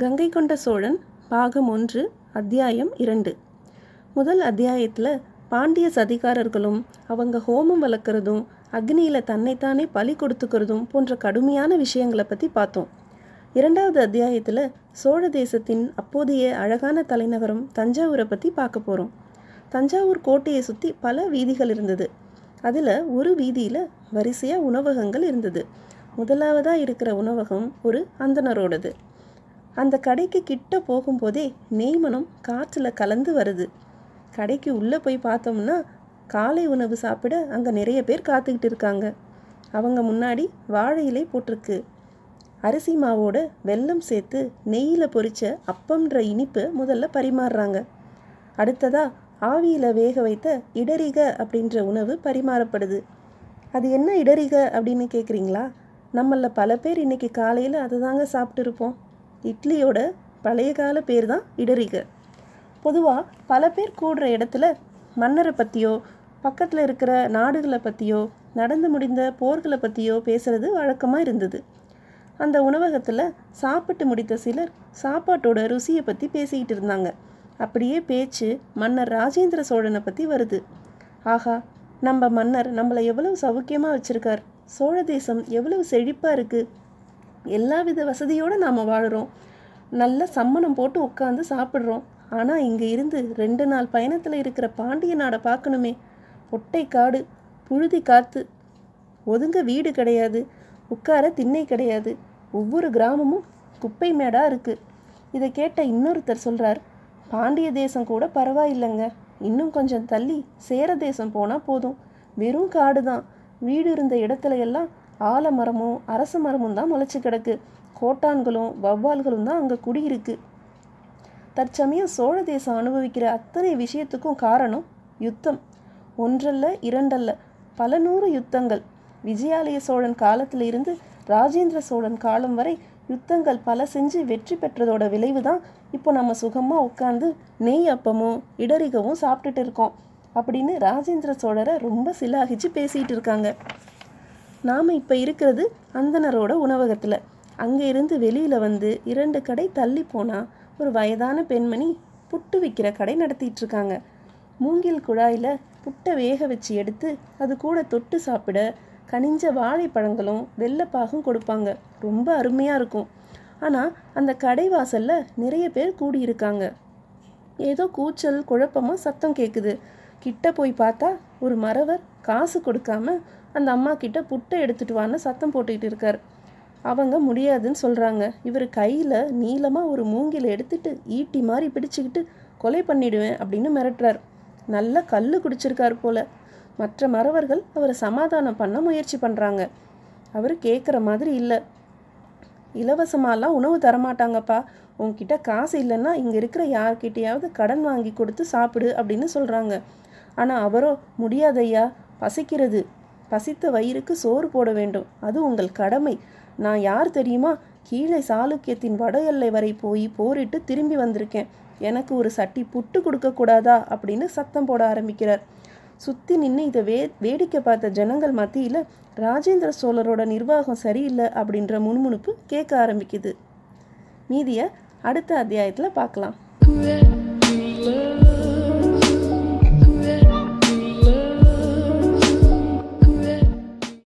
கங்கை கொண்ட சோழன் பாகம் ஒன்று அத்தியாயம் இரண்டு முதல் அத்தியாயத்தில் பாண்டிய சதிகாரர்களும் அவங்க ஹோமம் வளர்க்குறதும் அக்னியில் தன்னைத்தானே பலி கொடுத்துக்கிறதும் போன்ற கடுமையான விஷயங்களை பற்றி பார்த்தோம் இரண்டாவது அத்தியாயத்தில் சோழ தேசத்தின் அப்போதைய அழகான தலைநகரம் தஞ்சாவூரை பற்றி பார்க்க போகிறோம் தஞ்சாவூர் கோட்டையை சுற்றி பல வீதிகள் இருந்தது அதில் ஒரு வீதியில் வரிசையாக உணவகங்கள் இருந்தது முதலாவதாக இருக்கிற உணவகம் ஒரு அந்தனரோடது அந்த கடைக்கு கிட்ட போகும்போதே நெய்மனம் காற்றில் கலந்து வருது கடைக்கு உள்ளே போய் பார்த்தோம்னா காலை உணவு சாப்பிட அங்கே நிறைய பேர் காத்துக்கிட்டு இருக்காங்க அவங்க முன்னாடி வாழை இலை போட்டிருக்கு அரிசி மாவோட வெல்லம் சேர்த்து நெய்யில் பொரித்த அப்பம்ன்ற இனிப்பு முதல்ல பரிமாறுறாங்க அடுத்ததாக ஆவியில் வேக வைத்த இடரிக அப்படின்ற உணவு பரிமாறப்படுது அது என்ன இடரிக அப்படின்னு கேட்குறீங்களா நம்மளில் பல பேர் இன்றைக்கி காலையில் அதை தாங்க சாப்பிட்டுருப்போம் இட்லியோட பழைய கால பேர் தான் இடரிக பொதுவாக பல பேர் கூடுற இடத்துல மன்னரை பற்றியோ பக்கத்தில் இருக்கிற நாடுகளை பற்றியோ நடந்து முடிந்த போர்களை பற்றியோ பேசுகிறது வழக்கமாக இருந்தது அந்த உணவகத்தில் சாப்பிட்டு முடித்த சிலர் சாப்பாட்டோட ருசியை பற்றி பேசிக்கிட்டு இருந்தாங்க அப்படியே பேச்சு மன்னர் ராஜேந்திர சோழனை பற்றி வருது ஆகா நம்ம மன்னர் நம்மளை எவ்வளவு சௌக்கியமாக வச்சுருக்கார் சோழ தேசம் எவ்வளவு செழிப்பாக இருக்குது எல்லா வித வசதியோடு நாம் வாழ்கிறோம் நல்ல சம்மணம் போட்டு உட்காந்து சாப்பிட்றோம் ஆனால் இங்கே இருந்து ரெண்டு நாள் பயணத்தில் இருக்கிற பாண்டிய நாடை பார்க்கணுமே ஒட்டை காடு புழுதி காற்று ஒதுங்க வீடு கிடையாது உட்கார திண்ணை கிடையாது ஒவ்வொரு கிராமமும் குப்பை மேடாக இருக்குது இதை கேட்ட இன்னொருத்தர் சொல்கிறார் பாண்டிய தேசம் கூட பரவாயில்லைங்க இன்னும் கொஞ்சம் தள்ளி சேர தேசம் போனால் போதும் வெறும் காடு தான் வீடு இருந்த இடத்துல எல்லாம் ஆலமரமும் அரச மரமும் தான் முளைச்சி கிடக்கு கோட்டான்களும் வௌவால்களும் தான் அங்கே குடியிருக்கு தற்சமயம் சோழ தேசம் அனுபவிக்கிற அத்தனை விஷயத்துக்கும் காரணம் யுத்தம் ஒன்றல்ல இரண்டல்ல பல நூறு யுத்தங்கள் விஜயாலய சோழன் காலத்தில் இருந்து ராஜேந்திர சோழன் காலம் வரை யுத்தங்கள் பல செஞ்சு வெற்றி பெற்றதோட விளைவு தான் இப்போ நம்ம சுகமாக உட்காந்து நெய் அப்பமும் இடரிகவும் சாப்பிட்டுட்டு இருக்கோம் அப்படின்னு ராஜேந்திர சோழரை ரொம்ப சிலாகிச்சு பேசிகிட்டு இருக்காங்க நாம் இப்போ இருக்கிறது அந்தனரோட உணவகத்தில் அங்கே இருந்து வெளியில் வந்து இரண்டு கடை தள்ளி போனால் ஒரு வயதான பெண்மணி புட்டு விற்கிற கடை நடத்திட்டு இருக்காங்க மூங்கில் குழாயில் புட்டை வேக வச்சு எடுத்து அது கூட தொட்டு சாப்பிட கனிஞ்ச வாழைப்பழங்களும் வெள்ளப்பாகும் கொடுப்பாங்க ரொம்ப அருமையாக இருக்கும் ஆனால் அந்த கடை வாசலில் நிறைய பேர் கூடியிருக்காங்க ஏதோ கூச்சல் குழப்பமாக சத்தம் கேட்குது கிட்ட போய் பார்த்தா ஒரு மறவர் காசு கொடுக்காம அந்த அம்மா கிட்ட புட்டை எடுத்துட்டு வான்னு சத்தம் போட்டுக்கிட்டு இருக்கார் அவங்க முடியாதுன்னு சொல்கிறாங்க இவர் கையில் நீளமாக ஒரு மூங்கில் எடுத்துட்டு ஈட்டி மாதிரி பிடிச்சிக்கிட்டு கொலை பண்ணிடுவேன் அப்படின்னு மிரட்டுறார் நல்ல கல் குடிச்சிருக்கார் போல மற்ற மறவர்கள் அவரை சமாதானம் பண்ண முயற்சி பண்ணுறாங்க அவர் கேட்குற மாதிரி இல்லை இலவசமாலாம் உணவு தரமாட்டாங்கப்பா உங்ககிட்ட காசு இல்லைன்னா இங்கே இருக்கிற யார்கிட்டையாவது கடன் வாங்கி கொடுத்து சாப்பிடு அப்படின்னு சொல்கிறாங்க ஆனால் அவரோ முடியாதையா பசிக்கிறது பசித்த வயிறுக்கு சோறு போட வேண்டும் அது உங்கள் கடமை நான் யார் தெரியுமா கீழே சாளுக்கியத்தின் வட எல்லை வரை போய் போரிட்டு திரும்பி வந்திருக்கேன் எனக்கு ஒரு சட்டி புட்டு கொடுக்கக்கூடாதா அப்படின்னு சத்தம் போட ஆரம்பிக்கிறார் சுற்றி நின்று இதை வே வேடிக்கை பார்த்த ஜனங்கள் மத்தியில் ராஜேந்திர சோழரோட நிர்வாகம் சரியில்லை அப்படின்ற முணுமுணுப்பு கேட்க ஆரம்பிக்குது மீதியை அடுத்த அத்தியாயத்தில் பார்க்கலாம்